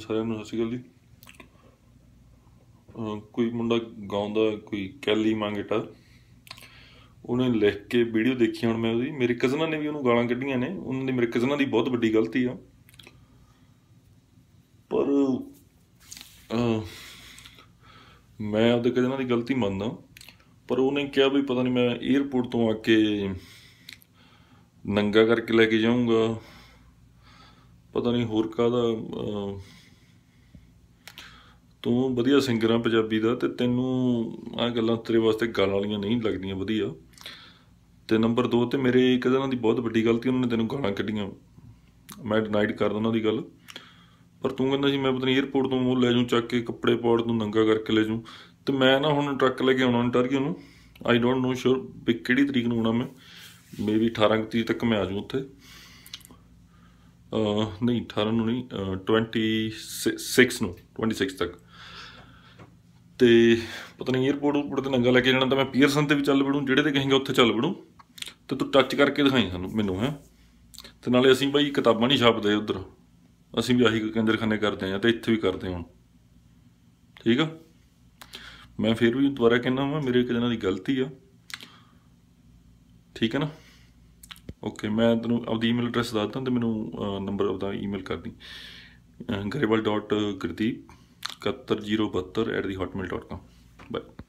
ਸਾਰਿਆਂ ਨੂੰ ਸਤਿ ਸ਼੍ਰੀ ਅਕਾਲ ਜੀ ਕੋਈ ਮੁੰਡਾ ਗਾਉਂਦਾ ਕੋਈ ਕੈਲੀ ਮੰਗਟਾ ਉਹਨੇ ਲਿਖ ਕੇ ਵੀਡੀਓ ਦੇਖੀ ਹੁਣ ਮੈਂ ਉਹਦੀ ਮੇਰੇ ਕਜ਼ਨਾਂ ਨੇ ਵੀ ਉਹਨੂੰ ਗਾਲਾਂ ਕੱਢੀਆਂ ਨੇ ਉਹਨਾਂ ਦੀ ਮੇਰੇ ਕਜ਼ਨਾਂ ਦੀ ਬਹੁਤ ਵੱਡੀ ਗਲਤੀ ਆ ਪਰ ਮੈਂ ਉਹਦੇ ਕਜ਼ਨਾਂ ਦੀ ਗਲਤੀ ਮੰਨਦਾ ਪਰ ਉਹਨੇ ਕਿਹਾ ਵੀ ਪਤਾ ਨਹੀਂ ਮੈਂ 에어ਪੋਰਟ ਤੋਂ ਆ ਕੇ ਨੰਗਾ ਕਰਕੇ ਲੈ ਕੇ ਜਾਊਂਗਾ ਪਤਾ ਨਹੀਂ ਹੋਰ ਕਾਹਦਾ ਤੂੰ ਵਧੀਆ ਸਿੰਗਰ ਆ ਪੰਜਾਬੀ ਦਾ ਤੇ ਤੈਨੂੰ ਆ ਗੱਲਾਂ ਤੇਰੇ ਵਾਸਤੇ ਗੱਲ ਵਾਲੀਆਂ ਨਹੀਂ ਲੱਗਦੀਆਂ ਵਧੀਆ ਤੇ ਨੰਬਰ 2 ਤੇ ਮੇਰੇ ਇੱਕ ਦਿਨਾਂ ਦੀ ਬਹੁਤ ਵੱਡੀ ਗਲਤੀ ਉਹਨਾਂ ਨੇ ਤੈਨੂੰ ਗਾਲਾਂ ਕੱਢੀਆਂ ਮੈਂ ਡਿਨਾਈਡ ਕਰਦਾ ਉਹਨਾਂ ਦੀ ਗੱਲ ਪਰ ਤੂੰ ਕਹਿੰਦਾ ਸੀ ਮੈਂ ਪਤਨੀ ਨਹੀਂ ਤੋਂ ਮੂਲ ਲੈ ਜੂੰ ਚੱਕ ਕੇ ਕੱਪੜੇ ਪਾੜ ਤੋਂ ਨੰਗਾ ਕਰਕੇ ਲੈ ਜੂੰ ਤੇ ਮੈਂ ਨਾ ਹੁਣ ਟਰੱਕ ਲੈ ਕੇ ਆਉਣਾ ਅੰਟਾਰੀ ਨੂੰ ਆਈ ਡੋਨਟ ਨੋ ਸ਼ੋਰ ਕਿਹੜੀ ਤਰੀਕ ਨੂੰ ਆਉਣਾ ਮੈਂ ਮੇਬੀ 18 ਤਰੀਕ ਤੱਕ ਮੈਂ ਆ ਜੂੰ ਉੱਥੇ ਨਹੀਂ 18 ਨੂੰ ਨਹੀਂ 26 ਨੂੰ 26 ਤੱਕ ਤੇ ਪਤਾ ਨਹੀਂ 에어ਪੋਰਟ ਉੱਪਰ ਤੇ ਨੰਗਾ ਲੈ ਕੇ ਜਾਣਾ ਤਾਂ ਮੈਂ ਪੀਅਰਸਨ ਤੇ ਵੀ ਚੱਲ ਵੜੂੰ ਜਿਹੜੇ ਤੇ ਕਹਿੰਗੇ ਉੱਥੇ ਚੱਲ ਵੜੂੰ ਤੇ ਤੂੰ ਟੱਚ ਕਰਕੇ ਦਿਖਾਈ ਸਾਨੂੰ ਮੈਨੂੰ ਹੈ ਤੇ ਨਾਲੇ ਅਸੀਂ ਬਾਈ ਕਿਤਾਬਾਂ ਨਹੀਂ ਛਾਪਦੇ ਉਧਰ ਅਸੀਂ ਵੀ ਆਹੀ ਕੇਂਦਰਖਾਨੇ ਕਰਦੇ ਆ ਤੇ ਇੱਥੇ ਵੀ ਕਰਦੇ ਹਾਂ ਠੀਕ ਆ ਮੈਂ ਫਿਰ ਵੀ ਦੁਬਾਰਾ ਕਹਿੰਦਾ ਮੈਂ ਮੇਰੇ ਇੱਕ ਜਣਾ ਦੀ ਗਲਤੀ ਆ ਠੀਕ ਹੈ ਨਾ ਓਕੇ ਮੈਂ ਤੁਹਾਨੂੰ ਆਪਦੀ ਈਮੇਲ ਐਡਰੈਸ ਦੱਸ ਦਿੰਦਾ ਤੇ ਮੈਨੂੰ ਨੰਬਰ ਆਪਦਾ ਈਮੇਲ ਕਰ ਦੀ garewal.gurdeep7172@hotmail.com ਬਾਏ